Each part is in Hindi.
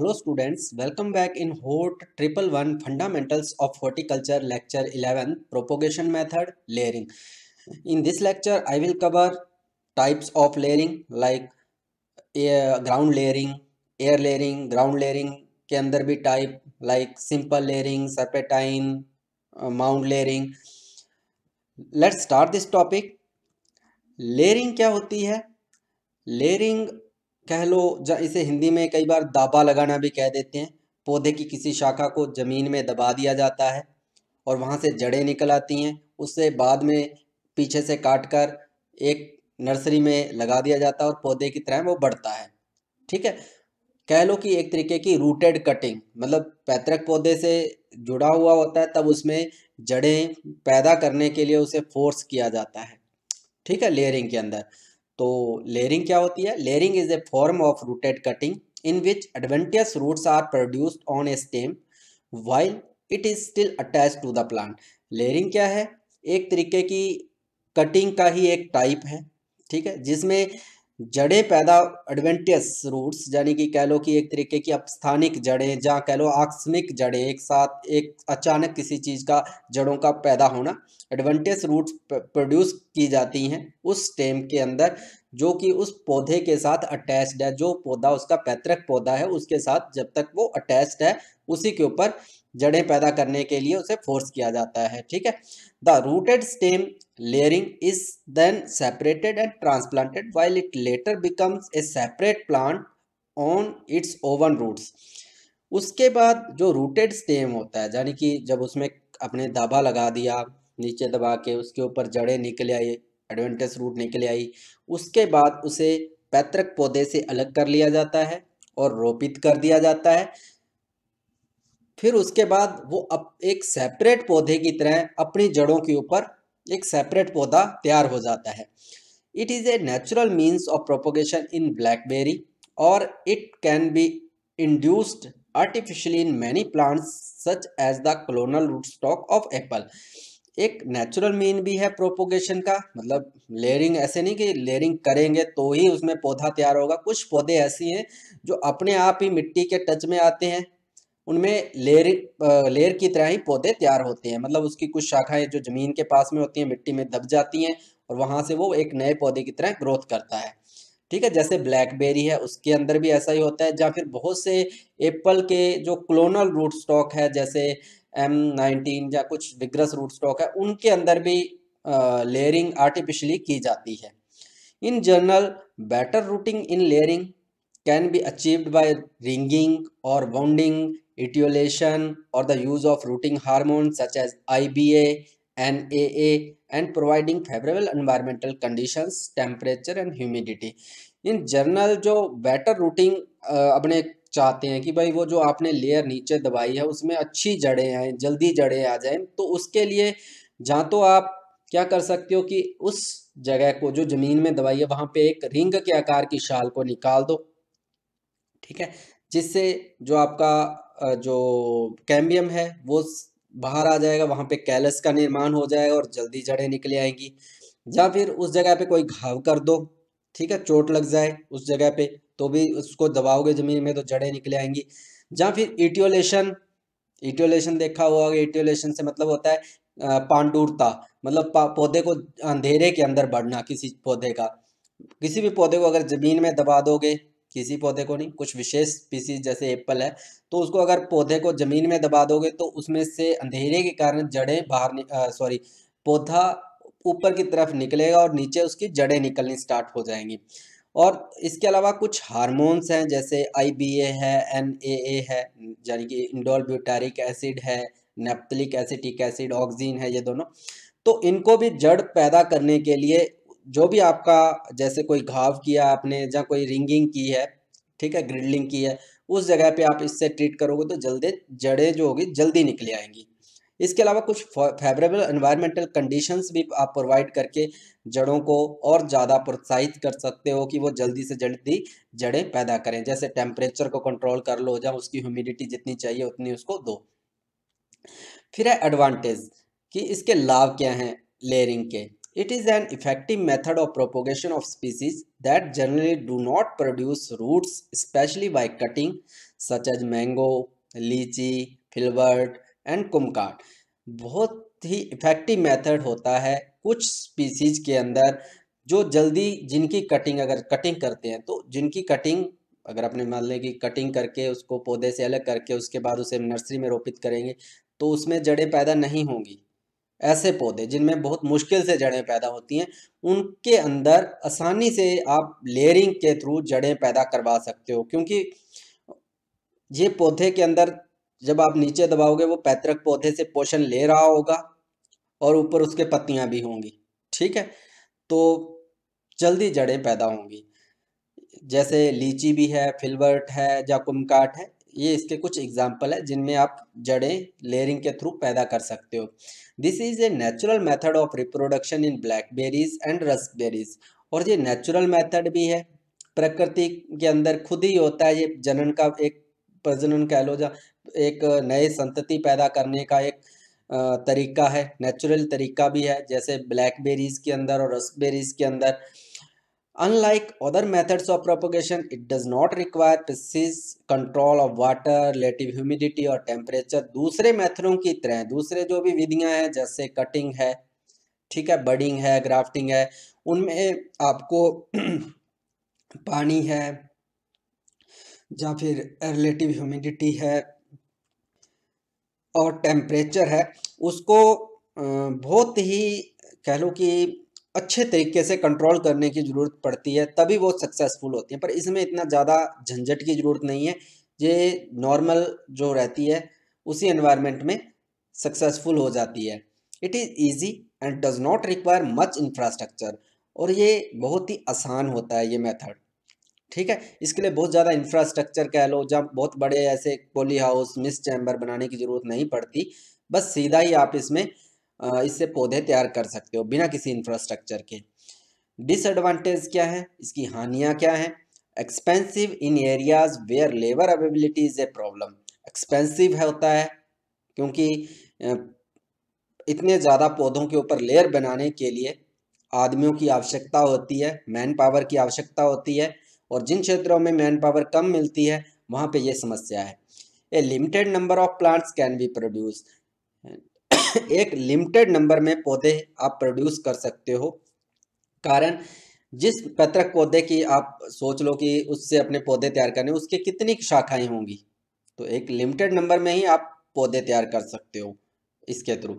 Hello students, welcome back in HOT 111 Fundamentals of Horticulture Lecture 11 Propagation Method Layering. In this lecture, I will cover types of layering like air, ground layering, air layering, ground layering के अंदर भी type like simple layering serpentine mount layering let's start this topic layering क्या होती है लेयरिंग कह लो इसे हिंदी में कई बार दाबा लगाना भी कह देते हैं पौधे की किसी शाखा को ज़मीन में दबा दिया जाता है और वहाँ से जड़ें निकल आती हैं उससे बाद में पीछे से काट कर एक नर्सरी में लगा दिया जाता है और पौधे की तरह वो बढ़ता है ठीक है कह लो कि एक तरीके की रूटेड कटिंग मतलब पैतृक पौधे से जुड़ा हुआ होता है तब उसमें जड़ें पैदा करने के लिए उसे फोर्स किया जाता है ठीक है लेयरिंग के अंदर तो लेयरिंग क्या होती है layering is a form of rooted cutting in which adventitious roots are produced on a stem while it is still attach to the plant layering क्या है एक तरीके की कटिंग का ही एक टाइप है ठीक है जिसमें जड़ें पैदा एडवेंटियस रूट्स यानी कि कह लो कि एक तरीके की स्थानिक जड़ें जहाँ कह लो आकस्मिक जड़ें एक साथ एक अचानक किसी चीज़ का जड़ों का पैदा होना एडवेंटियस रूट्स प्रोड्यूस की जाती हैं उस स्टेम के अंदर जो कि उस पौधे के साथ अटैच्ड है जो पौधा उसका पैतृक पौधा है उसके साथ जब तक वो अटैच्ड है उसी के ऊपर जड़ें पैदा करने के लिए उसे फोर्स किया जाता है ठीक है the rooted stem layering is then separated and transplanted while it later becomes a separate plant on its own roots उसके बाद जो रूटेड स्टेम होता है यानी कि जब उसमें अपने दाबा लगा दिया नीचे दबा के उसके ऊपर जड़ें निकले आई एडवेंटस रूट निकले आई उसके बाद उसे पैतृक पौधे से अलग कर लिया जाता है और रोपित कर दिया जाता है फिर उसके बाद वो अप एक सेपरेट पौधे की तरह अपनी जड़ों के ऊपर एक सेपरेट पौधा तैयार हो जाता है it is a natural means of propagation in blackberry और it can be induced artificially in many plants such as the clonal root stock of apple एक नेचुरल मीन भी है प्रोपोगेशन का मतलब लेयरिंग ऐसे नहीं कि लेयरिंग करेंगे तो ही उसमें पौधा तैयार होगा कुछ पौधे ऐसे हैं जो अपने आप ही मिट्टी के टच में आते हैं उनमें लेयर लेयर की तरह ही पौधे तैयार होते हैं मतलब उसकी कुछ शाखाएं जो ज़मीन के पास में होती हैं मिट्टी में दब जाती हैं और वहाँ से वो एक नए पौधे की तरह ग्रोथ करता है ठीक है जैसे ब्लैकबेरी है उसके अंदर भी ऐसा ही होता है या फिर बहुत से एप्पल के जो क्लोनल रूट स्टॉक है जैसे एम नाइनटीन या कुछ विग्रस रूट स्टॉक है उनके अंदर भी लेयरिंग आर्टिफिशली की जाती है in general better rooting in layering can be achieved by ringing और bounding etiolation or the use of rooting hormones such as IBA, NAA and providing favorable environmental conditions, temperature and humidity. In general जो rooting uh, अपने चाहते हैं कि भाई वो जो आपने लेयर नीचे दबाई है उसमें अच्छी जड़ें आए जल्दी जड़ें आ जाएं तो उसके लिए जहाँ तो आप क्या कर सकते हो कि उस जगह को जो ज़मीन में दबाई है वहाँ पे एक रिंग के आकार की शाल को निकाल दो ठीक है जिससे जो आपका जो कैम्बियम है वो बाहर आ जाएगा वहाँ पे कैलस का निर्माण हो जाएगा और जल्दी जड़ें निकले आएंगी या फिर उस जगह पे कोई घाव कर दो ठीक है चोट लग जाए उस जगह पे तो भी उसको दबाओगे ज़मीन में तो जड़ें निकले आएंगी या फिर इटियोलेशन इटियोलेशन देखा हुआ इटियोलेशन से मतलब होता है पांडूरता मतलब पौधे को अंधेरे के अंदर बढ़ना किसी पौधे का किसी भी पौधे को अगर ज़मीन में दबा दोगे किसी पौधे को नहीं कुछ विशेष स्पीसीज जैसे एप्पल है तो उसको अगर पौधे को ज़मीन में दबा दोगे तो उसमें से अंधेरे के कारण जड़ें बाहर सॉरी पौधा ऊपर की तरफ निकलेगा और नीचे उसकी जड़ें निकलनी स्टार्ट हो जाएंगी और इसके अलावा कुछ हार्मोन्स हैं जैसे आईबीए है एनएए है यानी कि इंडोल ब्यूटारिक एसिड है नेप्थलिक एसिटिक एसिड ऑक्सीजन है ये दोनों तो इनको भी जड़ पैदा करने के लिए जो भी आपका जैसे कोई घाव किया आपने या कोई रिंगिंग की है ठीक है ग्रिडलिंग की है उस जगह पे आप इससे ट्रीट करोगे तो जल्दी जड़ें जो होगी जल्दी निकले आएंगी इसके अलावा कुछ फेवरेबल इन्वायरमेंटल कंडीशंस भी आप प्रोवाइड करके जड़ों को और ज़्यादा प्रोत्साहित कर सकते हो कि वो जल्दी से जल्दी जड़ें पैदा करें जैसे टेम्परेचर को कंट्रोल कर लो या उसकी ह्यूमिडिटी जितनी चाहिए उतनी उसको दो फिर है एडवांटेज कि इसके लाभ क्या हैं लेयरिंग के It is an effective method of propagation of species that generally do not produce roots, especially by cutting, such as mango, lychee, filbert and kumkat. बहुत ही इफेक्टिव मेथड होता है कुछ स्पीसीज के अंदर जो जल्दी जिनकी कटिंग अगर कटिंग करते हैं तो जिनकी कटिंग अगर अपने मान लें कि कटिंग करके उसको पौधे से अलग करके उसके बाद उसे नर्सरी में रोपित करेंगे तो उसमें जड़ें पैदा नहीं होंगी ऐसे पौधे जिनमें बहुत मुश्किल से जड़ें पैदा होती हैं उनके अंदर आसानी से आप लेयरिंग के थ्रू जड़ें पैदा करवा सकते हो क्योंकि ये पौधे के अंदर जब आप नीचे दबाओगे वो पैतृक पौधे से पोषण ले रहा होगा और ऊपर उसके पत्तियां भी होंगी ठीक है तो जल्दी जड़ें पैदा होंगी जैसे लीची भी है फिलवर्ट है या कुमकाट है ये इसके कुछ एग्जाम्पल है जिनमें आप जड़ें लेयरिंग के थ्रू पैदा कर सकते हो this is a natural method of reproduction in blackberries and raspberries और ये नेचुरल मेथड भी है प्रकृति के अंदर खुद ही होता है ये जनन का एक प्रजनन कह लो या एक नए संतति पैदा करने का एक तरीका है नेचुरल तरीका भी है जैसे ब्लैकबेरीज के अंदर और रसबेरीज के अंदर Unlike other methods of propagation, it does not require precise control of water, relative humidity or temperature. दूसरे मेथडों की तरह दूसरे जो भी विधियां हैं जैसे कटिंग है ठीक है बडिंग है ग्राफ्टिंग है उनमें आपको पानी है या फिर रिलेटिव ह्यूमिडिटी है और टेम्परेचर है उसको बहुत ही कह लो कि अच्छे तरीके से कंट्रोल करने की ज़रूरत पड़ती है तभी वो सक्सेसफुल होती है पर इसमें इतना ज़्यादा झंझट की ज़रूरत नहीं है ये नॉर्मल जो रहती है उसी एनवायरनमेंट में सक्सेसफुल हो जाती है it is easy and does not require much infrastructure और ये बहुत ही आसान होता है ये मेथड ठीक है इसके लिए बहुत ज़्यादा इंफ्रास्ट्रक्चर कह लो जहाँ बहुत बड़े ऐसे पोली हाउस मिस चैम्बर बनाने की ज़रूरत नहीं पड़ती बस सीधा ही आप इसमें इससे पौधे तैयार कर सकते हो बिना किसी इंफ्रास्ट्रक्चर के डिसएडवांटेज क्या है इसकी हानियाँ क्या हैं expensive in areas where labour availability is a problem expensive है होता है क्योंकि इतने ज़्यादा पौधों के ऊपर लेयर बनाने के लिए आदमियों की आवश्यकता होती है मैन पावर की आवश्यकता होती है और जिन क्षेत्रों में मैन पावर कम मिलती है वहाँ पे ये समस्या है a limited number of plants can be produce एक लिमिटेड नंबर में पौधे आप प्रोड्यूस कर सकते हो कारण जिस पत्रक पौधे की आप सोच लो कि उससे अपने पौधे तैयार करने उसके कितनी शाखाएं होंगी तो एक लिमिटेड नंबर में ही आप पौधे तैयार कर सकते हो इसके through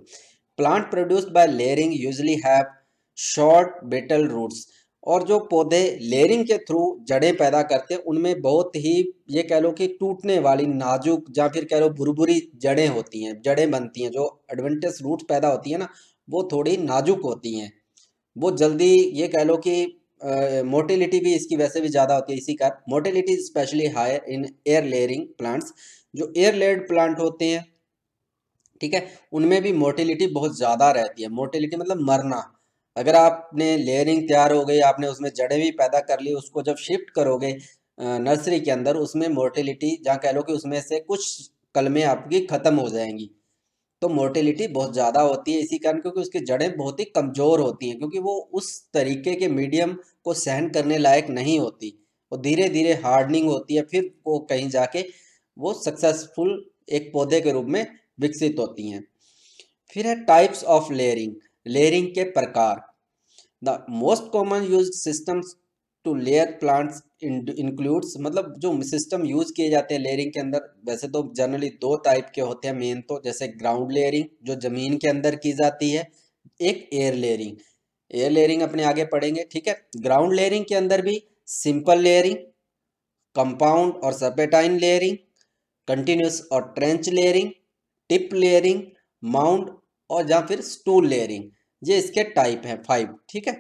plant produced by layering usually have short brittle roots और जो पौधे लेयरिंग के थ्रू जड़ें पैदा करते हैं उनमें बहुत ही ये कह लो कि टूटने वाली नाजुक या फिर कह लो भुरभुरी जड़ें होती हैं जड़ें बनती हैं जो एडवेंटस रूट पैदा होती हैं ना वो थोड़ी नाजुक होती हैं वो जल्दी ये कह लो कि मोटिलिटी भी इसकी वैसे भी ज़्यादा होती है इसी कारण mortality specially higher in air layering plants जो एयर लेयर्ड प्लांट होते हैं ठीक है उनमें भी मोटिलिटी बहुत ज़्यादा रहती है मोटिलिटी मतलब मरना अगर आपने लेयरिंग तैयार हो गई आपने उसमें जड़ें भी पैदा कर ली उसको जब शिफ्ट करोगे नर्सरी के अंदर उसमें मोर्टिलिटी जहाँ कह लो कि उसमें से कुछ कलमें आपकी ख़त्म हो जाएंगी तो मोर्टिलिटी बहुत ज़्यादा होती है इसी कारण क्योंकि उसकी जड़ें बहुत ही कमज़ोर होती हैं क्योंकि वो उस तरीके के मीडियम को सहन करने लायक नहीं होती और धीरे धीरे हार्डनिंग होती है फिर वो कहीं जाके वो सक्सेसफुल एक पौधे के रूप में विकसित होती हैं फिर है टाइप्स ऑफ लेयरिंग लेयरिंग के प्रकार the most common use systems to layer plants includes मतलब जो सिस्टम यूज किए जाते हैं लेयरिंग के अंदर वैसे तो जनरली दो टाइप के होते हैं मेन तो जैसे ग्राउंड लेयरिंग जो जमीन के अंदर की जाती है एक एयर लेयरिंग एयर लेयरिंग अपने आगे पढ़ेंगे ठीक है ग्राउंड लेयरिंग के अंदर भी सिंपल लेयरिंग कंपाउंड और सपेटाइन लेयरिंग कंटिन्यूस और trench layering tip layering mount और या फिर स्टूल लेयरिंग ये इसके टाइप हैं फाइव ठीक है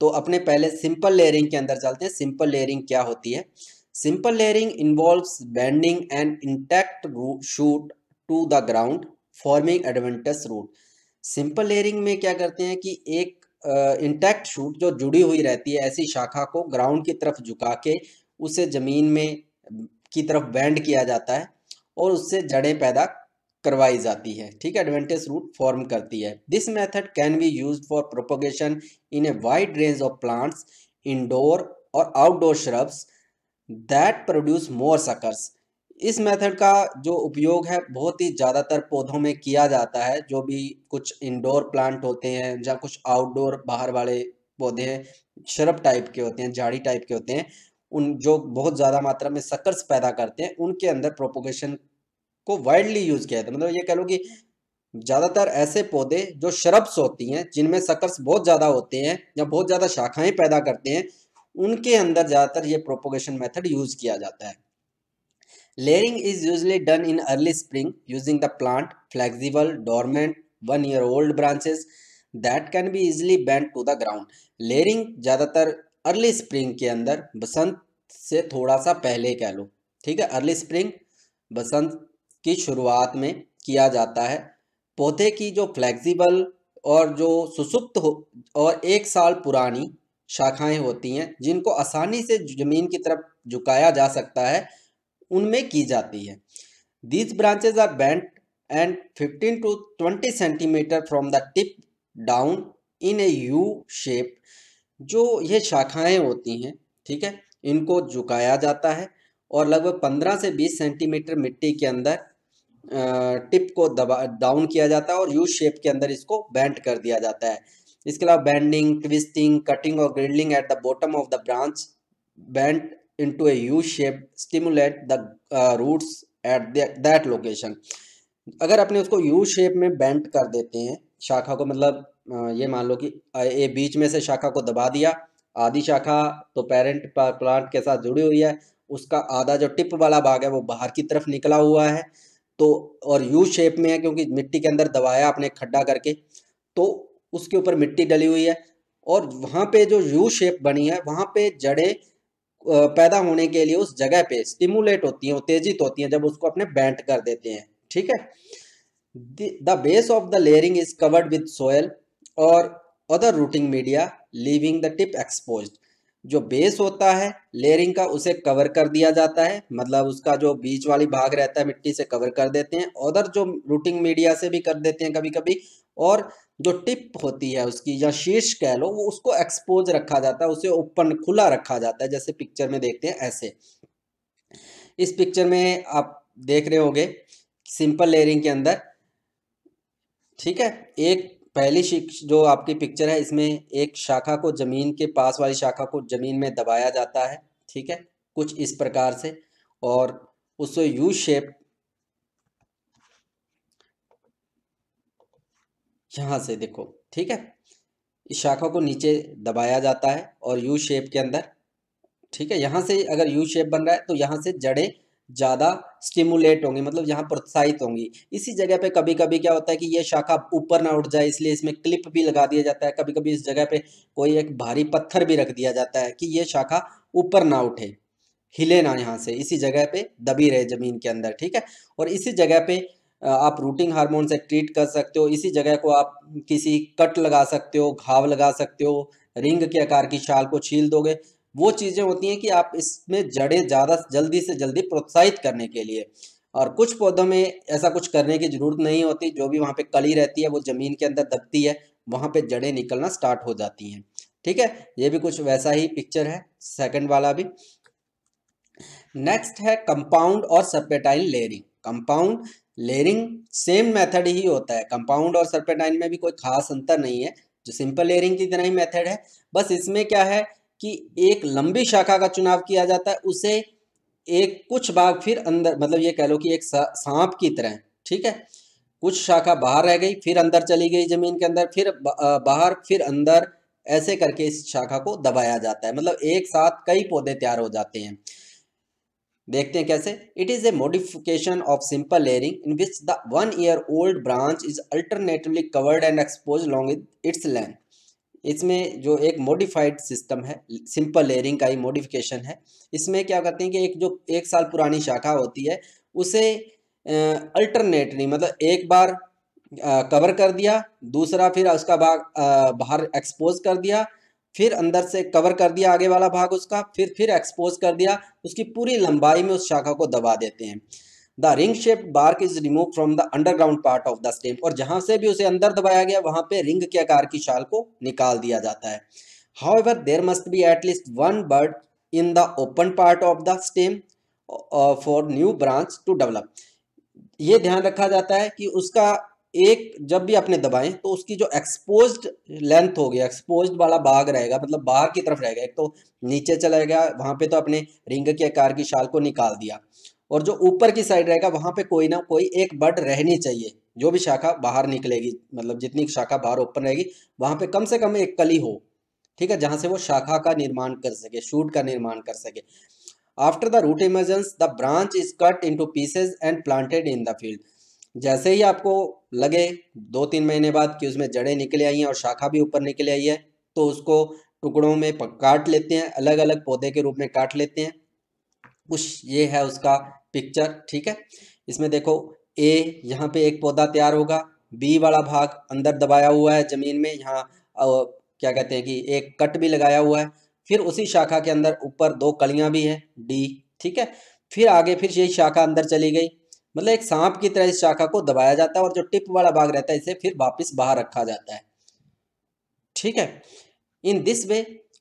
तो अपने पहले सिंपल लेयरिंग के अंदर चलते हैं सिंपल लेयरिंग क्या होती है simple layering involves bending and intact shoot to the ground forming adventitious root simple layering में क्या करते हैं कि एक इंटैक्ट शूट जो जुड़ी हुई रहती है ऐसी शाखा को ग्राउंड की तरफ झुका के उसे ज़मीन में की तरफ बैंड किया जाता है और उससे जड़ें पैदा करवाई जाती है ठीक है एडवेंटेज रूट फॉर्म करती है this method can be use for propagation in a wide range of plants indoor और outdoor shrubs that produce more suckers इस मेथड का जो उपयोग है बहुत ही ज़्यादातर पौधों में किया जाता है जो भी कुछ इंडोर प्लांट होते हैं या कुछ आउटडोर बाहर वाले पौधे हैं शरब टाइप के होते हैं झाड़ी टाइप के होते हैं उन जो बहुत ज़्यादा मात्रा में सकर्स पैदा करते हैं उनके अंदर प्रोपोगेशन को वाइडली यूज किया जाता है तो मतलब ये कह लो कि ज़्यादातर ऐसे पौधे जो शरब्स होती हैं जिनमें सकर्स बहुत ज़्यादा होते हैं या बहुत ज़्यादा शाखाएं पैदा करते हैं उनके अंदर ज़्यादातर ये प्रोपोगेशन मेथड यूज़ किया जाता है layering is usually done in early spring using the plant flexible dormant one year old branches that can be easily bend to the ground layering ज़्यादातर अर्ली स्प्रिंग के अंदर बसंत से थोड़ा सा पहले कह लो ठीक है अर्ली स्प्रिंग बसंत की शुरुआत में किया जाता है पौधे की जो फ्लेक्सिबल और जो सुसुप्त हो और एक साल पुरानी शाखाएं होती हैं जिनको आसानी से जमीन की तरफ झुकाया जा सकता है उनमें की जाती है these branches are bent and 15 to 20 centimetre from the tip down in a U shape जो ये शाखाएं होती हैं ठीक है इनको झुकाया जाता है और लगभग 15 से 20 सेंटीमीटर मिट्टी के अंदर टिप को दबा डाउन किया जाता है और यू शेप के अंदर इसको बैंड कर दिया जाता है इसके अलावा बैंडिंग ट्विस्टिंग कटिंग और girdling at the bottom of the branch bend into a U shape stimulate the uh, roots at the, अगर अपने उसको यू शेप में बैंड कर देते हैं शाखा को मतलब ये मान लो कि ये बीच में से शाखा को दबा दिया आधी शाखा तो पेरेंट प्लांट के साथ जुड़ी हुई है उसका आधा जो टिप वाला भाग है वो बाहर की तरफ निकला हुआ है तो और यू शेप में है क्योंकि मिट्टी के अंदर दबाया आपने खड्डा करके तो उसके ऊपर मिट्टी डली हुई है और वहाँ पे जो यू शेप बनी है वहाँ पे जड़ें पैदा होने के लिए उस जगह पे स्टिमुलेट होती हैं उत्तेजित होती हैं जब उसको अपने बैंट कर देते हैं ठीक है the base of the layering is covered with soil और other rooting media leaving the tip expose जो बेस होता है लेयरिंग का उसे कवर कर दिया जाता है मतलब उसका जो बीच वाली भाग रहता है मिट्टी से कवर कर देते हैं उधर जो रूटिंग मीडिया से भी कर देते हैं कभी कभी और जो टिप होती है उसकी या शीर्ष कह लो वो उसको एक्सपोज रखा जाता है उसे ओपन खुला रखा जाता है जैसे पिक्चर में देखते हैं ऐसे इस पिक्चर में आप देख रहे होंगे सिंपल लेयरिंग के अंदर ठीक है एक पहली जो आपकी पिक्चर है इसमें एक शाखा को ज़मीन के पास वाली शाखा को ज़मीन में दबाया जाता है ठीक है कुछ इस प्रकार से और उससे यू शेप यहां से देखो ठीक है इस शाखा को नीचे दबाया जाता है और यू शेप के अंदर ठीक है यहां से अगर यू शेप बन रहा है तो यहां से जड़ें ज़्यादा स्टिमुलेट होंगी मतलब यहाँ प्रोत्साहित होंगी इसी जगह पे कभी कभी क्या होता है कि ये शाखा ऊपर ना उठ जाए इसलिए इसमें क्लिप भी लगा दिया जाता है कभी कभी इस जगह पे कोई एक भारी पत्थर भी रख दिया जाता है कि ये शाखा ऊपर ना उठे हिले ना यहाँ से इसी जगह पे दबी रहे ज़मीन के अंदर ठीक है और इसी जगह पे आप रूटिंग हार्मोन से ट्रीट कर सकते हो इसी जगह को आप किसी कट लगा सकते हो घाव लगा सकते हो रिंग के आकार की शाल को छील दोगे वो चीज़ें होती हैं कि आप इसमें जड़े ज़्यादा जल्दी से जल्दी प्रोत्साहित करने के लिए और कुछ पौधों में ऐसा कुछ करने की ज़रूरत नहीं होती जो भी वहाँ पे कली रहती है वो ज़मीन के अंदर दबती है वहाँ पे जड़ें निकलना स्टार्ट हो जाती हैं ठीक है ये भी कुछ वैसा ही पिक्चर है सेकंड वाला भी नेक्स्ट है कंपाउंड और serpentine layering compound layering same method ही होता है कंपाउंड और सर्पेटाइन में भी कोई खास अंतर नहीं है जो सिंपल लेयरिंग की तरह ही मेथड है बस इसमें क्या है कि एक लंबी शाखा का चुनाव किया जाता है उसे एक कुछ भाग फिर अंदर मतलब ये कह लो कि एक सांप की तरह ठीक है कुछ शाखा बाहर रह गई फिर अंदर चली गई जमीन के अंदर फिर बाहर फिर अंदर ऐसे करके इस शाखा को दबाया जाता है मतलब एक साथ कई पौधे तैयार हो जाते हैं देखते हैं कैसे it is a modification of simple layering in which the one year old branch is alternatively covered and expose long its length इसमें जो एक मॉडिफाइड सिस्टम है सिंपल लेयरिंग का ही मॉडिफिकेशन है इसमें क्या करते हैं कि एक जो एक साल पुरानी शाखा होती है उसे अल्टरनेटली मतलब एक बार कवर कर दिया दूसरा फिर उसका भाग बाहर एक्सपोज कर दिया फिर अंदर से कवर कर दिया आगे वाला भाग उसका फिर फिर एक्सपोज कर दिया उसकी पूरी लंबाई में उस शाखा को दबा देते हैं the ring shaped bark is remove from the underground part of the stem और जहां से भी उसे अंदर दबाया गया वहां पे रिंग के आकार की शाल को निकाल दिया जाता है however there must be at least one bud in the open part of the stem for new branch to develop ये ध्यान रखा जाता है कि उसका एक जब भी आपने दबाएं तो उसकी जो एक्सपोज लेंथ हो गया एक्सपोज वाला बाघ रहेगा मतलब बाहर की तरफ रहेगा एक तो नीचे चला गया वहां पे तो अपने रिंग के आकार की शाल को निकाल दिया और जो ऊपर की साइड रहेगा वहाँ पे कोई ना कोई एक बड रहनी चाहिए जो भी शाखा बाहर निकलेगी मतलब जितनी शाखा बाहर ओपन रहेगी वहाँ पे कम से कम एक कली हो ठीक है जहाँ से वो शाखा का निर्माण कर सके शूट का निर्माण कर सके after the root emergence the branch is cut into pieces and planted in the field जैसे ही आपको लगे दो तीन महीने बाद कि उसमें जड़ें निकले आई हैं और शाखा भी ऊपर निकले आई है तो उसको टुकड़ों में काट लेते हैं अलग अलग पौधे के रूप में काट लेते हैं उस ये है उसका पिक्चर ठीक है इसमें देखो ए यहाँ पे एक पौधा तैयार होगा बी वाला भाग अंदर दबाया हुआ है ज़मीन में यहाँ क्या कहते हैं कि एक कट भी लगाया हुआ है फिर उसी शाखा के अंदर ऊपर दो कलियाँ भी है डी ठीक है फिर आगे फिर यही शाखा अंदर चली गई मतलब एक सांप की तरह इस शाखा को दबाया जाता है और जो टिप वाला भाग रहता है इसे फिर वापस बाहर रखा जाता है ठीक है in this way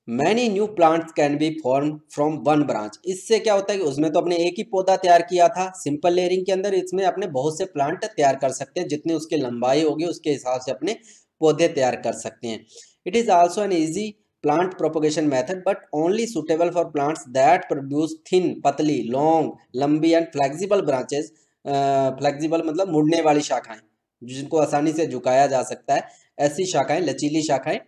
many new plants can be form from one branch इससे क्या होता है कि उसमें तो अपने एक ही पौधा तैयार किया था सिंपल लेयरिंग के अंदर इसमें अपने बहुत से प्लांट तैयार कर सकते हैं जितनी उसकी लंबाई होगी उसके हिसाब से अपने पौधे तैयार कर सकते हैं it is also an easy plant propagation method but only suitable for plants that produce thin पतली लॉन्ग लंबी एंड फ्लेक्सिबल ब्रांचेज फ्लैक्जिबल मतलब मुड़ने वाली शाखाएं जिनको आसानी से झुकाया जा सकता है ऐसी शाखाएं लचीली शाखाएं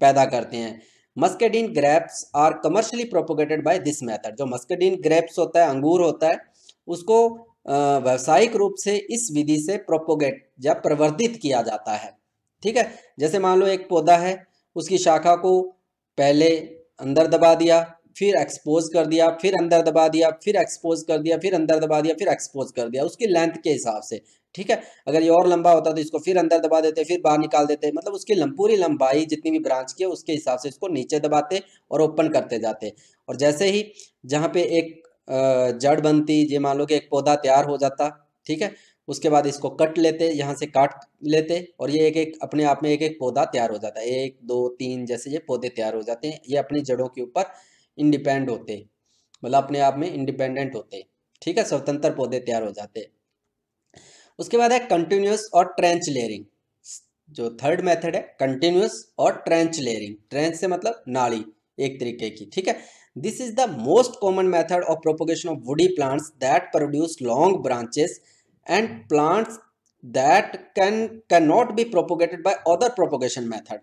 पैदा करते हैं muscadine grapes are commercially propagated by this method जो मस्केडीन ग्रेप्स होता है अंगूर होता है उसको व्यावसायिक रूप से इस विधि से प्रोपोगेट या प्रवर्धित किया जाता है ठीक है जैसे मान लो एक पौधा है उसकी शाखा को पहले अंदर दबा दिया फिर एक्सपोज कर दिया फिर अंदर दबा दिया फिर एक्सपोज कर दिया फिर अंदर दबा दिया फिर एक्सपोज कर दिया उसकी लेंथ के हिसाब से ठीक है अगर ये और लंबा होता तो इसको फिर अंदर दबा देते फिर बाहर निकाल देते मतलब उसकी पूरी लंबाई जितनी भी ब्रांच की है उसके हिसाब से इसको नीचे दबाते और ओपन करते जाते और जैसे ही जहाँ पे एक जड़ बनती ये मान लो कि एक पौधा तैयार हो जाता ठीक है उसके बाद इसको कट लेते यहाँ से काट लेते और ये एक एक अपने आप में एक एक पौधा तैयार हो जाता है एक दो तीन जैसे ये पौधे तैयार हो जाते हैं ये अपनी जड़ों के ऊपर इंडिपेंड होते मतलब अपने आप में इंडिपेंडेंट होते ठीक है स्वतंत्र पौधे तैयार हो जाते उसके बाद है कंटिन्यूस और ट्रेंच लेयरिंग जो थर्ड मेथड है कंटिन्यूस और ट्रेंच लेयरिंग ट्रेंच से मतलब नाली एक तरीके की ठीक है this is the most common method of propagation of woody plants that produce long branches and plants that can can not be propagated by other propagation method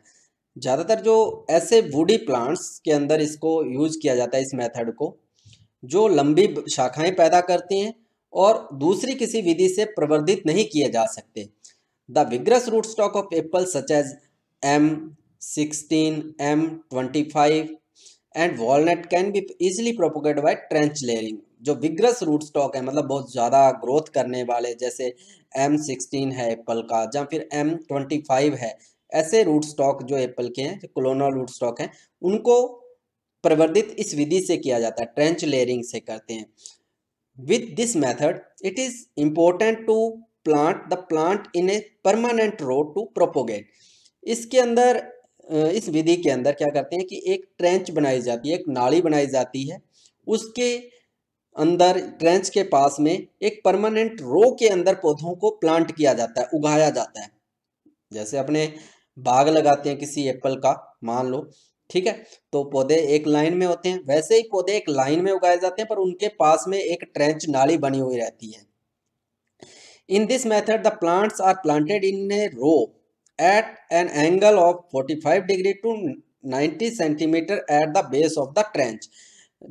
ज़्यादातर जो ऐसे वुडी प्लांट्स के अंदर इसको यूज़ किया जाता है इस मेथड को जो लंबी शाखाएं पैदा करती हैं और दूसरी किसी विधि से प्रवर्धित नहीं किए जा सकते the vigorous root stock of apple such as M sixteen M twenty five and walnut can be easily propagate by trench layering जो विग्रस रूट स्टॉक है मतलब बहुत ज़्यादा ग्रोथ करने वाले जैसे एम सिक्सटीन है एप्पल का या फिर एम ट्वेंटी फाइव है ऐसे रूट स्टॉक जो एप्पल के हैं जो क्लोनल रूट स्टॉक हैं उनको प्रवर्धित इस विधि से किया जाता है ट्रेंच लेयरिंग से करते हैं with this method it is important to plant the plant in a permanent row to propagate इसके अंदर इस विधि के अंदर क्या करते हैं कि एक ट्रेंच बनाई जाती है एक नाली बनाई जाती है उसके अंदर ट्रेंच के पास में एक परमानेंट रो के अंदर पौधों को प्लांट किया जाता है उगाया जाता है जैसे अपने बाग लगाते हैं किसी एप्पल का मान लो ठीक है तो पौधे एक लाइन में होते हैं वैसे ही पौधे एक लाइन में उगाए जाते हैं पर उनके पास में एक ट्रेंच नाली बनी हुई रहती है in this method the plants are planted in a row at an angle of 45 degree to 90 centimetre at the base of the trench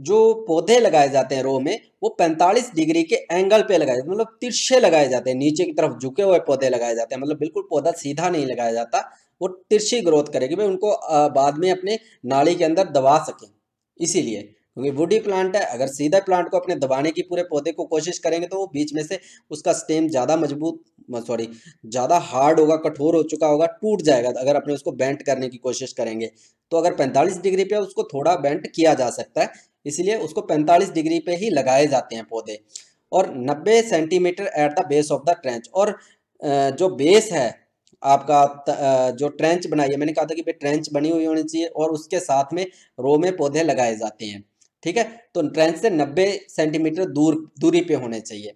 जो पौधे लगाए जाते हैं रो में वो 45 डिग्री के एंगल पे लगाए जाते मतलब तिरछे लगाए जाते हैं नीचे की तरफ झुके हुए पौधे लगाए जाते हैं मतलब बिल्कुल पौधा सीधा नहीं लगाया जाता वो तिरछी ग्रोथ करेगी भाई उनको बाद में अपने नाली के अंदर दबा सकें इसीलिए क्योंकि वुडी प्लांट है अगर सीधा प्लांट को अपने दबाने की पूरे पौधे को कोशिश करेंगे तो वो बीच में से उसका स्टेम ज़्यादा मजबूत सॉरी ज़्यादा हार्ड होगा कठोर हो चुका होगा टूट जाएगा अगर अपने उसको बेंट करने की कोशिश करेंगे तो अगर 45 डिग्री पे उसको थोड़ा बेंट किया जा सकता है इसलिए उसको 45 डिग्री पे ही लगाए जाते हैं पौधे और 90 centimetre at the base of the trench और जो बेस है आपका जो ट्रेंच बनाई है मैंने कहा था कि भाई ट्रेंच बनी हुई होनी चाहिए और उसके साथ में रो में पौधे लगाए जाते हैं ठीक है तो ट्रेंच से नब्बे सेंटीमीटर दूर दूरी पे होने चाहिए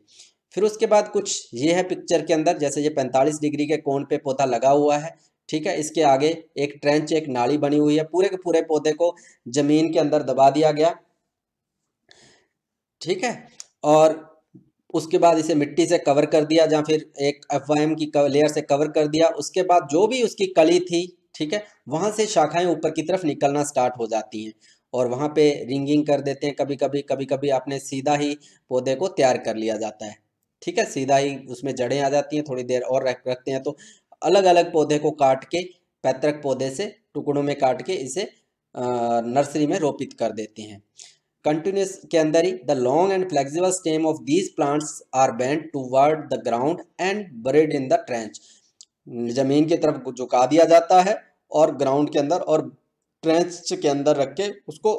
फिर उसके बाद कुछ ये है पिक्चर के अंदर जैसे ये पैंतालीस डिग्री के कोण पे पौधा लगा हुआ है ठीक है इसके आगे एक ट्रेंच एक नाली बनी हुई है पूरे के पूरे पौधे को जमीन के अंदर दबा दिया गया ठीक है और उसके बाद इसे मिट्टी से कवर कर दिया या फिर एक एफ की लेयर से कवर कर दिया उसके बाद जो भी उसकी कली थी ठीक है वहाँ से शाखाएं ऊपर की तरफ निकलना स्टार्ट हो जाती हैं और वहाँ पे रिंगिंग कर देते हैं कभी कभी कभी कभी आपने सीधा ही पौधे को तैयार कर लिया जाता है ठीक है सीधा ही उसमें जड़ें आ जाती हैं थोड़ी देर और रख रखते हैं तो अलग अलग पौधे को काट के पैतृक पौधे से टुकड़ों में काट के इसे नर्सरी में रोपित कर देते हैं कंटिन्यूस के अंदर ही the long and flexible stem of these plants are bend toward the ground and buried in the trench जमीन की तरफ झुका दिया जाता है और ग्राउंड के अंदर और ट्रेंच के अंदर रख के उसको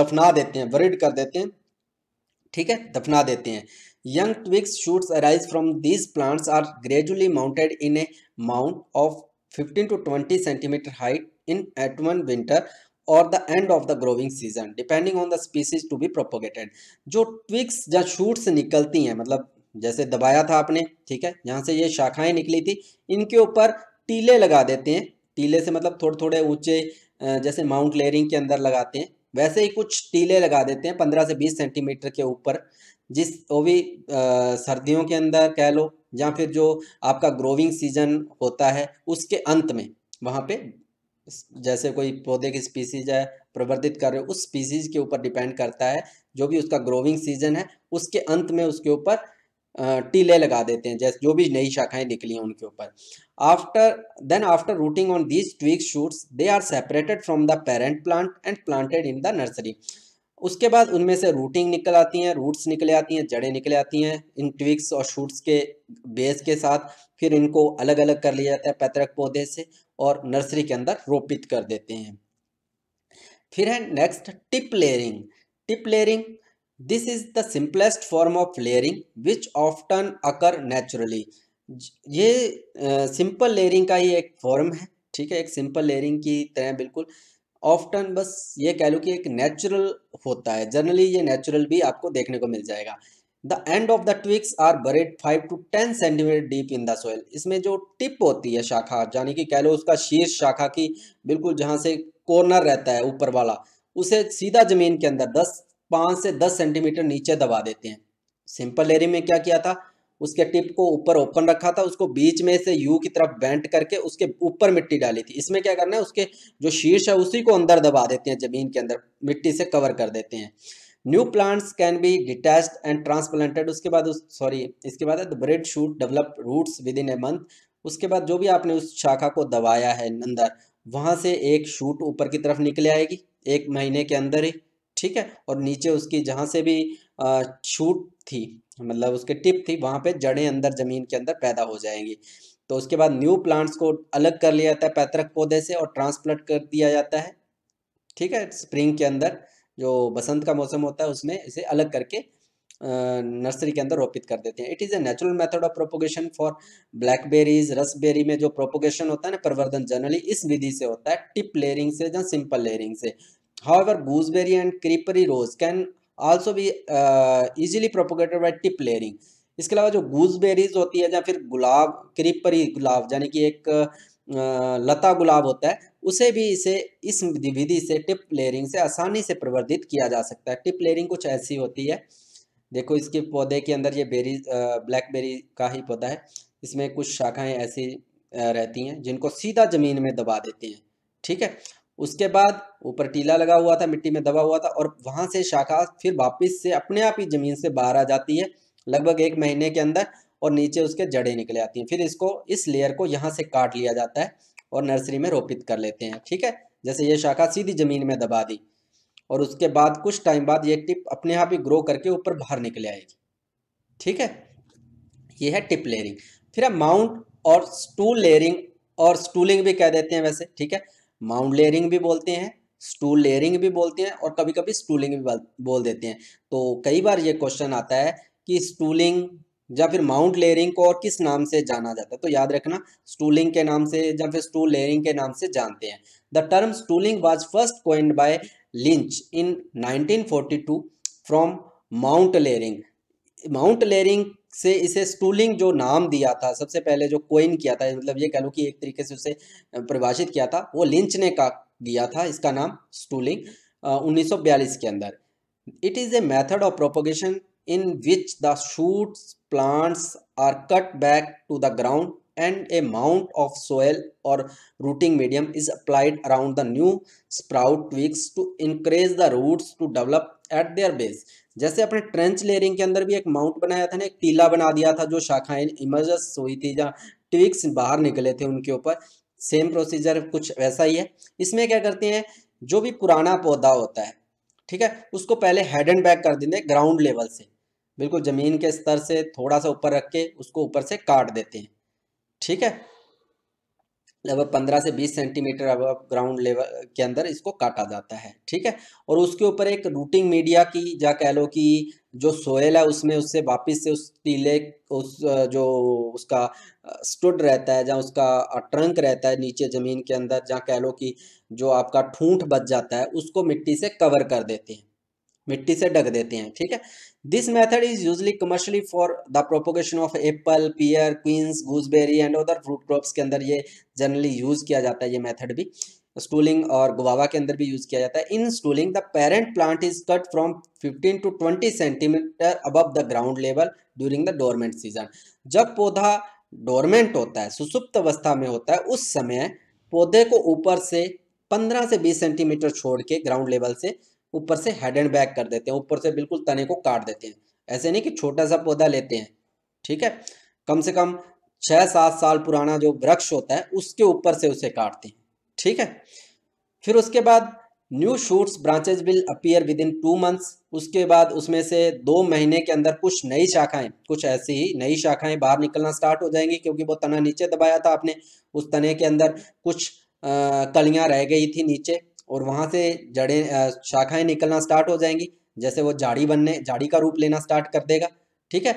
दफना देते हैं बरिड कर देते हैं ठीक है दफना देते हैं young twigs shoots arise from these plants are gradually mounted in a mount of 15 to 20 centimetre height in autumn winter और the end of the growing season depending on the species to be propagated जो ट्विक्स या शूट्स निकलती हैं मतलब जैसे दबाया था आपने ठीक है जहाँ से ये शाखाएं निकली थी इनके ऊपर टीले लगा देते हैं टीले से मतलब थोड़ थोड़े थोड़े ऊंचे जैसे माउंट लेयरिंग के अंदर लगाते हैं वैसे ही कुछ टीले लगा देते हैं पंद्रह से बीस सेंटीमीटर के ऊपर जिस वो भी आ, सर्दियों के अंदर कह लो या फिर जो आपका ग्रोविंग सीजन होता है उसके अंत में वहाँ पे जैसे कोई पौधे की स्पीसीज है प्रवर्धित कर रहे हो उस स्पीसीज के ऊपर डिपेंड करता है जो भी उसका ग्रोविंग सीजन है उसके अंत में उसके ऊपर टीले लगा देते हैं जैसे जो भी नई शाखाएं निकली हैं उनके ऊपर after then after rooting on these twig shoots they are separated from the parent plant and planted in the nursery उसके बाद उनमें से रूटिंग निकल आती हैं रूट्स निकले आती हैं जड़ें निकले आती हैं इन ट्विक्स और शूट्स के बेस के साथ फिर इनको अलग अलग कर लिया जाता है पैतरक पौधे से और नर्सरी के अंदर रोपित कर देते हैं फिर है next tip layering tip layering this is the simplest form of layering which often occur naturally ये सिंपल uh, लेयरिंग का ही एक फॉर्म है ठीक है एक सिंपल लेयरिंग की तरह बिल्कुल ऑफ्टन बस ये कह लो कि एक नेचुरल होता है जनरली ये नेचुरल भी आपको देखने को मिल जाएगा the end of the twigs are buried five to ten centimetre deep in the soil इसमें जो टिप होती है शाखा यानी कि कह लो उसका शीर्ष शाखा की बिल्कुल जहाँ से कॉर्नर रहता है ऊपर वाला उसे सीधा जमीन के अंदर दस पाँच से दस सेंटीमीटर नीचे दबा देते हैं सिंपल एरी में क्या किया था उसके टिप को ऊपर ओपन रखा था उसको बीच में से यू की तरफ बेंट करके उसके ऊपर मिट्टी डाली थी इसमें क्या करना है उसके जो शीर्ष है उसी को अंदर दबा देते हैं जमीन के अंदर मिट्टी से कवर कर देते हैं new plants can be detached and transplanted उसके बाद उस सॉरी इसके बाद the buried shoot develop roots within a month उसके बाद जो भी आपने उस शाखा को दबाया है अंदर वहाँ से एक शूट ऊपर की तरफ निकले आएगी एक महीने के अंदर ही ठीक है और नीचे उसकी जहाँ से भी शूट थी मतलब उसके टिप थी वहाँ पे जड़ें अंदर ज़मीन के अंदर पैदा हो जाएंगी तो उसके बाद न्यू प्लांट्स को अलग कर लिया जाता है पैतृक पौधे से और ट्रांसप्लांट कर दिया जाता है ठीक है स्प्रिंग के अंदर जो बसंत का मौसम होता है उसमें इसे अलग करके नर्सरी के अंदर रोपित कर देते हैं it is a natural method of propagation for blackberries raspberry में जो प्रोपोगेशन होता है ना प्रवर्धन जनरली इस विधि से होता है टिप लेयरिंग से या सिंपल लेयरिंग से however gooseberry and creeper rose can also भी easily propagated by tip layering इसके अलावा जो गूजबेरीज होती है या फिर गुलाब क्रीपरी गुलाब यानी कि एक लता गुलाब होता है उसे भी इसे इस विधि से टिप लेयरिंग से आसानी से प्रवर्धित किया जा सकता है टिप लेयरिंग कुछ ऐसी होती है देखो इसके पौधे के अंदर ये बेरी ब्लैकबेरी का ही पौधा है इसमें कुछ शाखाएं ऐसी रहती हैं जिनको सीधा ज़मीन में दबा देती हैं ठीक है उसके बाद ऊपर टीला लगा हुआ था मिट्टी में दबा हुआ था और वहाँ से शाखा फिर वापस से अपने आप ही ज़मीन से बाहर आ जाती है लगभग एक महीने के अंदर और नीचे उसके जड़ें निकले आती हैं फिर इसको इस लेयर को यहाँ से काट लिया जाता है और नर्सरी में रोपित कर लेते हैं ठीक है जैसे ये शाखा सीधी ज़मीन में दबा दी और उसके बाद कुछ टाइम बाद ये टिप अपने आप ही ग्रो करके ऊपर बाहर निकले आएगी ठीक है ये है टिप लेयरिंग फिर है माउंट और स्टूल लेयरिंग और स्टूलिंग भी कह देते हैं वैसे ठीक है माउंट लेयरिंग भी बोलते हैं स्टूल लेयरिंग भी बोलते हैं और कभी कभी स्टूलिंग भी बोल देते हैं तो कई बार ये क्वेश्चन आता है कि स्टूलिंग या फिर माउंट लेयरिंग को और किस नाम से जाना जाता है तो याद रखना स्टूलिंग के नाम से या फिर स्टूल लेयरिंग के नाम से जानते हैं the term stooling was first coined by Lynch in nineteen forty two from mount layering mount layering से इसे स्टूलिंग जो नाम दिया था सबसे पहले जो कोइन किया था मतलब ये कह लो कि एक तरीके से उसे परिभाषित किया था वो लिंच ने का दिया था इसका नाम स्टूलिंग उन्नीस के अंदर it is a method of propagation in which the shoots plants are cut back to the ground and a mound of soil or rooting medium is applied around the new sprout twigs to increase the roots to develop at their base जैसे अपने ट्रेंच लेयरिंग के अंदर भी एक माउंट बनाया था ना एक टीला बना दिया था जो शाखाएं इमर्जस हुई थी जहाँ ट्विक्स बाहर निकले थे उनके ऊपर सेम प्रोसीजर कुछ वैसा ही है इसमें क्या करते हैं जो भी पुराना पौधा होता है ठीक है उसको पहले हेड एंड बैक कर देते हैं ग्राउंड लेवल से बिल्कुल ज़मीन के स्तर से थोड़ा सा ऊपर रख के उसको ऊपर से काट देते हैं ठीक है लगभग पंद्रह से बीस सेंटीमीटर अब ग्राउंड लेवल के अंदर इसको काटा जाता है ठीक है और उसके ऊपर एक रूटिंग मीडिया की या कह लो कि जो सोयल है उसमें उससे वापस से उस टीले उस जो उसका स्टुड रहता है जहाँ उसका ट्रंक रहता है नीचे ज़मीन के अंदर जहाँ कह लो कि जो आपका ठूंठ बच जाता है उसको मिट्टी से कवर कर देते हैं मिट्टी से ढक देते हैं ठीक है this method is usually commercially for the propagation of apple pear quince gooseberry and other fruit crops के अंदर ये जनरली यूज किया जाता है ये मेथड भी स्टूलिंग और गुवावा के अंदर भी यूज किया जाता है in stooling the parent plant is cut from 15 to 20 centimetre above the ground level during the dormant season जब पौधा डोरमेंट होता है सुसुप्त अवस्था में होता है उस समय पौधे को ऊपर से 15 से 20 सेंटीमीटर छोड़ के ग्राउंड लेवल से ऊपर से हेड एंड बैक कर देते हैं ऊपर से बिल्कुल तने को काट देते हैं ऐसे नहीं कि छोटा सा पौधा लेते हैं ठीक है कम से कम छः सात साल पुराना जो वृक्ष होता है उसके ऊपर से उसे काटते हैं ठीक है फिर उसके बाद new shoots branches will appear within two months उसके बाद उसमें से दो महीने के अंदर कुछ नई शाखाएं कुछ ऐसी ही नई शाखाएं बाहर निकलना स्टार्ट हो जाएंगी क्योंकि वो तना नीचे दबाया था आपने उस तने के अंदर कुछ कलियां रह गई थी नीचे और वहाँ से जड़ें शाखाएं निकलना स्टार्ट हो जाएंगी जैसे वो जाड़ी बनने जाड़ी का रूप लेना स्टार्ट कर देगा ठीक है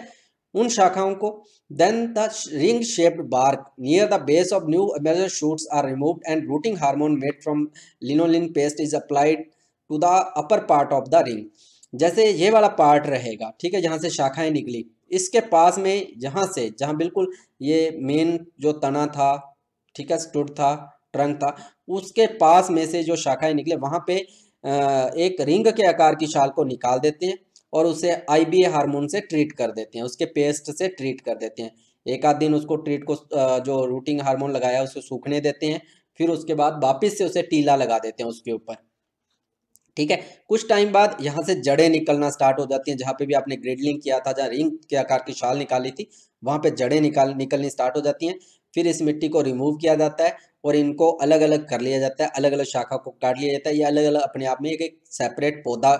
उन शाखाओं को then the ring shaped bark near the base of new major shoots are removed and rooting hormone made from lanolin paste is applied to the upper part of the ring जैसे ये वाला पार्ट रहेगा ठीक है जहाँ से शाखाएं निकली इसके पास में जहाँ से जहाँ बिल्कुल ये मेन जो तना था ठीक है स्टूड था ट्रंक था उसके पास में से जो शाखाएं निकले वहां पे एक रिंग के आकार की शाल को निकाल देते हैं और उसे आई हार्मोन से ट्रीट कर देते हैं उसके पेस्ट से ट्रीट कर देते हैं एक आध दिन उसको ट्रीट को जो रूटिंग हार्मोन लगाया उसे सूखने देते हैं फिर उसके बाद वापिस से उसे टीला लगा देते हैं उसके ऊपर ठीक है कुछ टाइम बाद यहाँ से जड़ें निकलना स्टार्ट हो जाती हैं जहाँ पे भी आपने ग्रिडलिंग किया था जहाँ रिंग के आकार की शाल निकाली थी वहाँ पे जड़ें निकाल निकलनी स्टार्ट हो जाती हैं फिर इस मिट्टी को रिमूव किया जाता है और इनको अलग अलग कर लिया जाता है अलग अलग शाखा को काट लिया जाता है ये अलग अलग अपने आप में एक एक सेपरेट पौधा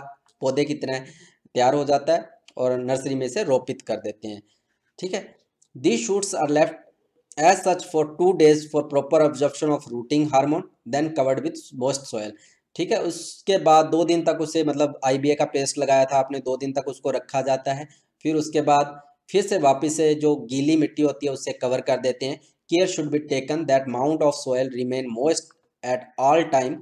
पौधे की तरह तैयार हो जाता है और नर्सरी में से रोपित कर देते हैं ठीक है the shoots are left as such for two days for proper absorption of rooting hormone then covered with moist soil ठीक है उसके बाद दो दिन तक उसे मतलब आई का पेस्ट लगाया था आपने दो दिन तक उसको रखा जाता है फिर उसके बाद फिर से वापस से जो गीली मिट्टी होती है उससे कवर कर देते हैं care should be taken that mount of soil remain moist at all time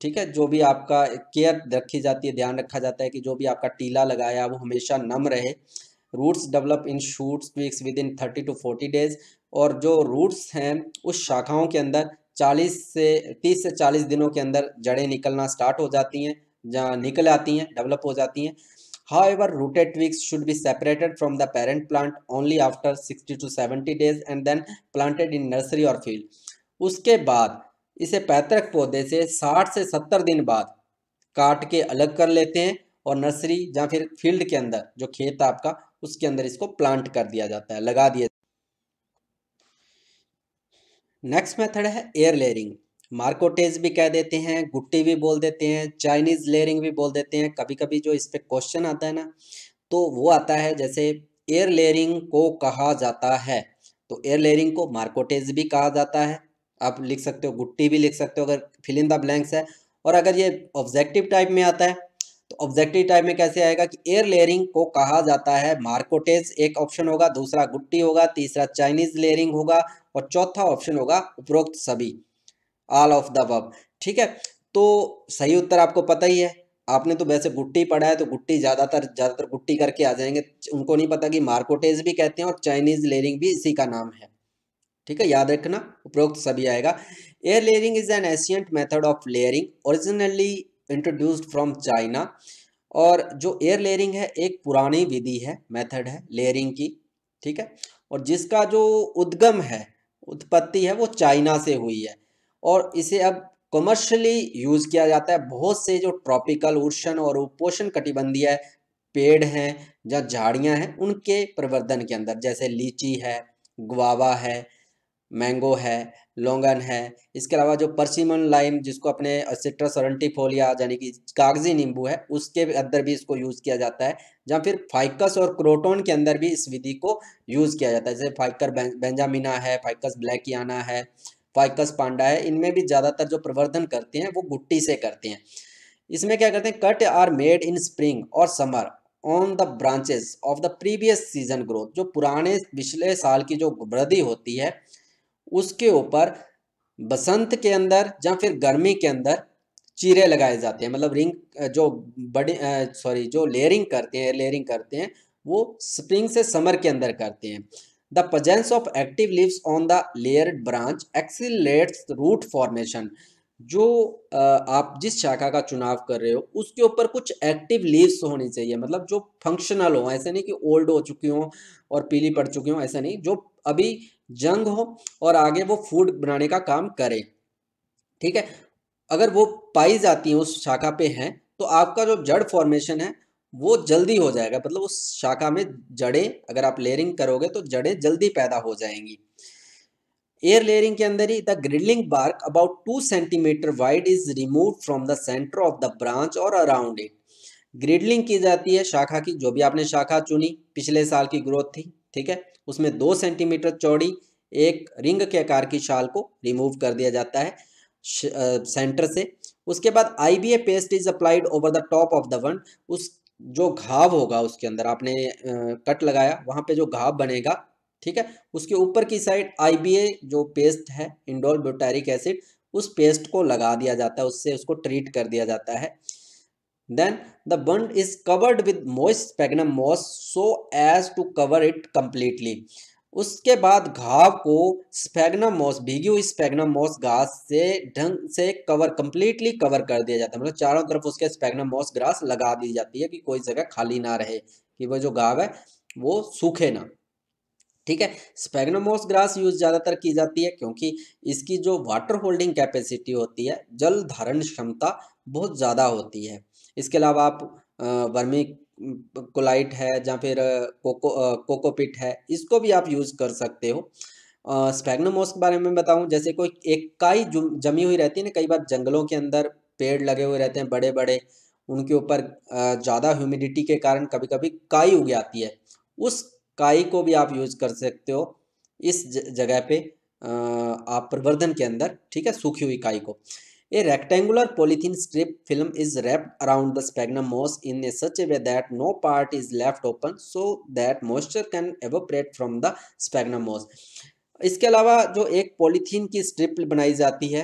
ठीक है जो भी आपका केयर रखी जाती है ध्यान रखा जाता है कि जो भी आपका टीला लगाया वो हमेशा नम रहे roots develop in shoots weeks within thirty to forty days और जो रूट्स हैं उस शाखाओं के अंदर चालीस से तीस से चालीस दिनों के अंदर जड़ें निकलना स्टार्ट हो जाती हैं जहाँ निकल आती हैं डेवलप हो जाती हैं However, rooted twigs should be separated from the parent plant only after 60 to 70 days and then planted in nursery or field. उसके बाद इसे पैतृक पौधे से 60 से 70 दिन बाद काट के अलग कर लेते हैं और नर्सरी या फिर फील्ड के अंदर जो खेत आपका उसके अंदर इसको प्लांट कर दिया जाता है लगा दिया नेक्स्ट मेथड है एयर लेयरिंग मार्कोटेज भी कह देते हैं गुट्टी भी बोल देते हैं चाइनीज़ लेयरिंग भी बोल देते हैं कभी कभी जो इस पर क्वेश्चन आता है ना तो वो आता है जैसे एयर लेयरिंग को कहा जाता है तो एयर लेयरिंग को मार्कोटेज भी कहा जाता है आप लिख सकते हो गुट्टी भी लिख सकते हो अगर फिलिंग द ब्लैंक्स है और अगर ये ऑब्जेक्टिव टाइप में आता है तो ऑब्जेक्टिव टाइप में कैसे आएगा कि एयर लेयरिंग को कहा जाता है मार्कोटेज एक ऑप्शन होगा दूसरा गुट्टी होगा तीसरा चाइनीज लेयरिंग होगा और चौथा ऑप्शन होगा उपरोक्त सभी ऑल ऑफ द वब ठीक है तो सही उत्तर आपको पता ही है आपने तो वैसे गुट्टी पढ़ा है तो गुट्टी ज़्यादातर ज़्यादातर गुट्टी करके आ जाएंगे उनको नहीं पता कि मार्कोटेज भी कहते हैं और चाइनीज लेयरिंग भी इसी का नाम है ठीक है याद रखना उपरोक्त सभी आएगा air layering is an ancient method of layering originally introduced from China और जो एयर लेयरिंग है एक पुरानी विधि है मेथड है लेयरिंग की ठीक है और जिसका जो उद्गम है उत्पत्ति है वो चाइना से हुई है और इसे अब कमर्शली यूज़ किया जाता है बहुत से जो ट्रॉपिकल उर्षण और उपोषण कटिबंधीय है, पेड़ हैं या झाड़ियाँ हैं उनके प्रवर्धन के अंदर जैसे लीची है गुआवा है मैंगो है लौंगन है इसके अलावा जो परसिमन लाइम जिसको अपने सिट्रस एंटीफोलिया यानी कि कागजी नींबू है उसके अंदर भी इसको यूज़ किया जाता है या फिर फाइकस और क्रोटोन के अंदर भी इस विधि को यूज़ किया जाता है जैसे फाइकर बेंजामिना है फाइकस ब्लैकियाना है फाइकस पांडा है इनमें भी ज़्यादातर जो प्रवर्धन करते हैं वो गुट्टी से करते हैं इसमें क्या करते हैं cut are made in spring और summer on the branches of the previous season growth जो पुराने पिछले साल की जो वृद्धि होती है उसके ऊपर बसंत के अंदर या फिर गर्मी के अंदर चीरे लगाए जाते हैं मतलब रिंग जो बड़े सॉरी जो लेयरिंग करते हैं लेयरिंग करते हैं वो स्प्रिंग से समर के अंदर करते हैं the presence of active leaves on the layered branch accelerates root formation जो आप जिस शाखा का चुनाव कर रहे हो उसके ऊपर कुछ एक्टिव लीव्स होनी चाहिए मतलब जो फंक्शनल हो ऐसे नहीं कि ओल्ड हो चुकी हो और पीली पड़ चुकी हो ऐसा नहीं जो अभी जंग हो और आगे वो फूड बनाने का काम करे ठीक है अगर वो पाई जाती हैं उस शाखा पे हैं तो आपका जो जड़ फॉर्मेशन है वो जल्दी हो जाएगा मतलब उस शाखा में जड़ें अगर आप लेयरिंग करोगे तो जड़ें जल्दी पैदा हो जाएंगी एयर लेयरिंग के अंदर ही the girdling bark about two centimetre wide is remove from the centre of the branch और अराउंड इट ग्रिडलिंग की जाती है शाखा की जो भी आपने शाखा चुनी पिछले साल की ग्रोथ थी ठीक है उसमें दो सेंटीमीटर चौड़ी एक रिंग के आकार की शाल को रिमूव कर दिया जाता है सेंटर से उसके बाद I B A paste is applied over the top of the one उस जो घाव होगा उसके अंदर आपने कट लगाया वहाँ पे जो घाव बनेगा ठीक है उसके ऊपर की साइड आईबीए जो पेस्ट है इंडोल ब्यूटेरिक एसिड उस पेस्ट को लगा दिया जाता है उससे उसको ट्रीट कर दिया जाता है then the wound is covered with moist sphagnum moss so as to cover it completely उसके बाद घाव को स्पेगनम मॉस भीगी हुई स्पेगनम मॉस घास से ढंग से कवर कंप्लीटली कवर कर दिया जाता है मतलब चारों तरफ उसके स्पेगनम मॉस ग्रास लगा दी जाती है कि कोई जगह खाली ना रहे कि वह जो घाव है वो सूखे ना ठीक है स्पेगनमोस ग्रास यूज ज़्यादातर की जाती है क्योंकि इसकी जो वाटर होल्डिंग कैपेसिटी होती है जल धारण क्षमता बहुत ज़्यादा होती है इसके अलावा आप वर्मी कोलाइट है या फिर कोको कोकोपिट है इसको भी आप यूज़ कर सकते हो स्पेग्नोमोस के बारे में बताऊं जैसे कोई एक काई जमी हुई रहती है ना कई बार जंगलों के अंदर पेड़ लगे हुए रहते हैं बड़े बड़े उनके ऊपर ज़्यादा ह्यूमिडिटी के कारण कभी कभी काई उग जाती है उस काई को भी आप यूज़ कर सकते हो इस जगह पे आप प्रवर्धन के अंदर ठीक है सूखी हुई काई को A rectangular polythene strip film is wrapped around the sphagnum moss in a such a way that no part is left open so that moisture can evaporate from the sphagnum moss. इसके अलावा जो एक पॉलीथीन की स्ट्रिप बनाई जाती है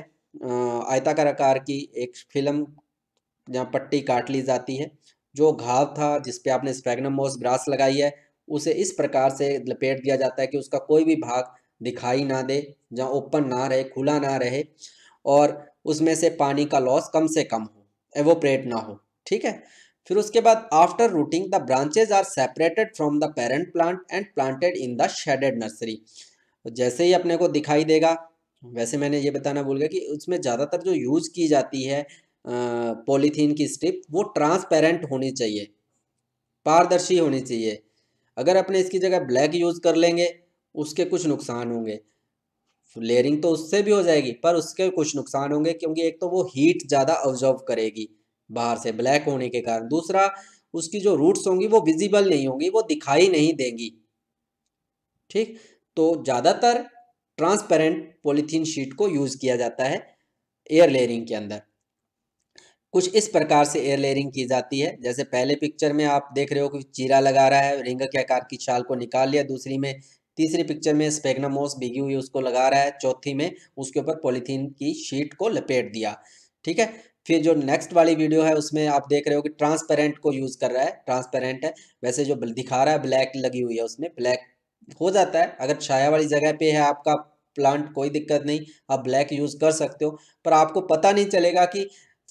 आयताकार आकार की एक फिल्म जहाँ पट्टी काट ली जाती है जो घाव था जिसपे आपने स्पैग्नम मोस ग्रास लगाई है उसे इस प्रकार से लपेट दिया जाता है कि उसका कोई भी भाग दिखाई ना दे जहाँ ओपन ना रहे खुला ना रहे और उसमें से पानी का लॉस कम से कम हो एवोपरेट ना हो ठीक है फिर उसके बाद after rooting the branches are separated from the parent plant and planted in the shaded nursery जैसे ही अपने को दिखाई देगा वैसे मैंने ये बताना भूल गया कि उसमें ज़्यादातर जो यूज़ की जाती है पॉलीथीन की स्ट्रिप वो ट्रांसपेरेंट होनी चाहिए पारदर्शी होनी चाहिए अगर अपने इसकी जगह ब्लैक यूज़ कर लेंगे उसके कुछ नुकसान होंगे लेयरिंग तो उससे भी हो जाएगी पर उसके कुछ नुकसान होंगे क्योंकि एक तो वो हीट ज़्यादा ऑब्जॉर्व करेगी बाहर से ब्लैक होने के कारण दूसरा उसकी जो रूट्स होंगी वो विजिबल नहीं होंगी वो दिखाई नहीं देंगी ठीक तो ज़्यादातर ट्रांसपेरेंट पॉलीथीन शीट को यूज़ किया जाता है एयर लेयरिंग के अंदर कुछ इस प्रकार से एयर लेयरिंग की जाती है जैसे पहले पिक्चर में आप देख रहे हो कि चीरा लगा रहा है रिंग के आकार की छाल को निकाल लिया दूसरी में तीसरी पिक्चर में स्पेगनामोस बिगी हुई उसको लगा रहा है चौथी में उसके ऊपर पॉलीथीन की शीट को लपेट दिया ठीक है फिर जो नेक्स्ट वाली वीडियो है उसमें आप देख रहे हो कि ट्रांसपेरेंट को यूज़ कर रहा है ट्रांसपेरेंट है वैसे जो दिखा रहा है ब्लैक लगी हुई है उसमें ब्लैक हो जाता है अगर छाया वाली जगह पे है आपका प्लांट कोई दिक्कत नहीं आप ब्लैक यूज़ कर सकते हो पर आपको पता नहीं चलेगा कि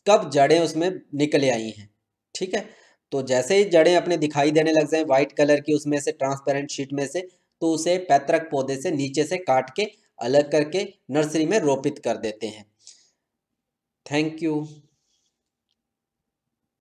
कब जड़ें उसमें निकले आई हैं ठीक है तो जैसे ही जड़ें अपने दिखाई देने लग जाए वाइट कलर की उसमें से ट्रांसपेरेंट शीट में से तो उसे पैतृक पौधे से नीचे से काट के अलग करके नर्सरी में रोपित कर देते हैं थैंक यू